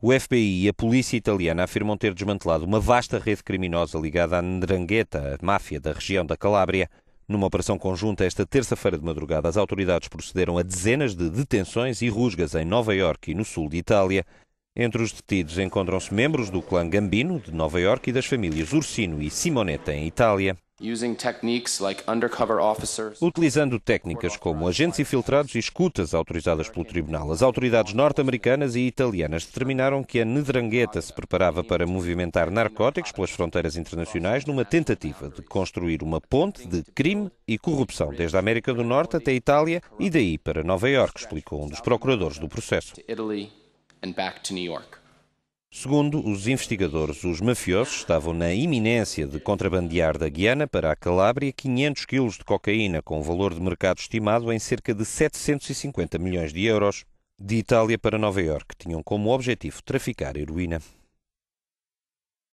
O FBI e a polícia italiana afirmam ter desmantelado uma vasta rede criminosa ligada à Ndrangheta, a máfia da região da Calábria. Numa operação conjunta esta terça-feira de madrugada, as autoridades procederam a dezenas de detenções e rusgas em Nova Iorque e no sul de Itália. Entre os detidos encontram-se membros do clã Gambino, de Nova Iorque, e das famílias Ursino e Simonetta, em Itália. Utilizando técnicas como agentes infiltrados e escutas autorizadas pelo tribunal, as autoridades norte-americanas e italianas determinaram que a Nedrangheta se preparava para movimentar narcóticos pelas fronteiras internacionais numa tentativa de construir uma ponte de crime e corrupção desde a América do Norte até a Itália e daí para Nova Iorque, explicou um dos procuradores do processo. Segundo os investigadores, os mafiosos estavam na iminência de contrabandear da Guiana para a Calábria 500 quilos de cocaína, com um valor de mercado estimado em cerca de 750 milhões de euros, de Itália para Nova Iorque. Tinham como objetivo traficar heroína.